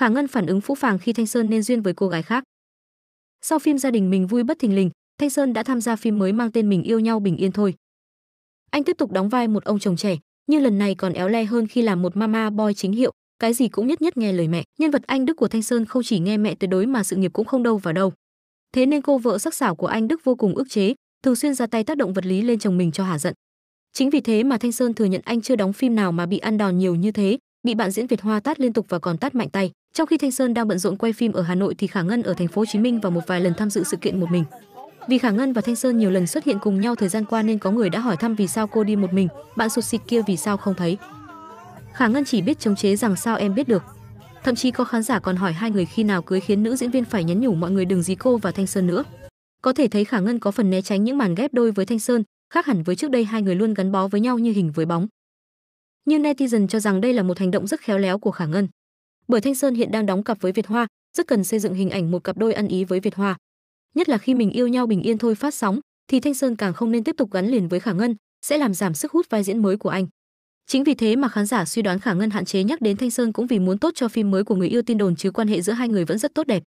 Khả Ngân phản ứng phũ phàng khi Thanh Sơn nên duyên với cô gái khác. Sau phim gia đình mình vui bất thình lình, Thanh Sơn đã tham gia phim mới mang tên Mình yêu nhau bình yên thôi. Anh tiếp tục đóng vai một ông chồng trẻ, nhưng lần này còn éo le hơn khi làm một mama boy chính hiệu, cái gì cũng nhất nhất nghe lời mẹ. Nhân vật anh Đức của Thanh Sơn không chỉ nghe mẹ tuyệt đối mà sự nghiệp cũng không đâu vào đâu. Thế nên cô vợ sắc sảo của anh Đức vô cùng ức chế, thường xuyên ra tay tác động vật lý lên chồng mình cho hả giận. Chính vì thế mà Thanh Sơn thừa nhận anh chưa đóng phim nào mà bị ăn đòn nhiều như thế, bị bạn diễn Việt Hoa tát liên tục và còn tát mạnh tay. Trong khi Thanh Sơn đang bận rộn quay phim ở Hà Nội thì Khả Ngân ở thành phố Hồ Chí Minh và một vài lần tham dự sự kiện một mình. Vì Khả Ngân và Thanh Sơn nhiều lần xuất hiện cùng nhau thời gian qua nên có người đã hỏi thăm vì sao cô đi một mình, bạn sụt xịt kia vì sao không thấy. Khả Ngân chỉ biết chống chế rằng sao em biết được. Thậm chí có khán giả còn hỏi hai người khi nào cưới khiến nữ diễn viên phải nhắn nhủ mọi người đừng dí cô và Thanh Sơn nữa. Có thể thấy Khả Ngân có phần né tránh những màn ghép đôi với Thanh Sơn, khác hẳn với trước đây hai người luôn gắn bó với nhau như hình với bóng. Như netizen cho rằng đây là một hành động rất khéo léo của Khả Ngân bởi Thanh Sơn hiện đang đóng cặp với Việt Hoa, rất cần xây dựng hình ảnh một cặp đôi ăn ý với Việt Hoa. Nhất là khi mình yêu nhau bình yên thôi phát sóng, thì Thanh Sơn càng không nên tiếp tục gắn liền với Khả Ngân, sẽ làm giảm sức hút vai diễn mới của anh. Chính vì thế mà khán giả suy đoán Khả Ngân hạn chế nhắc đến Thanh Sơn cũng vì muốn tốt cho phim mới của người yêu tin đồn chứ quan hệ giữa hai người vẫn rất tốt đẹp.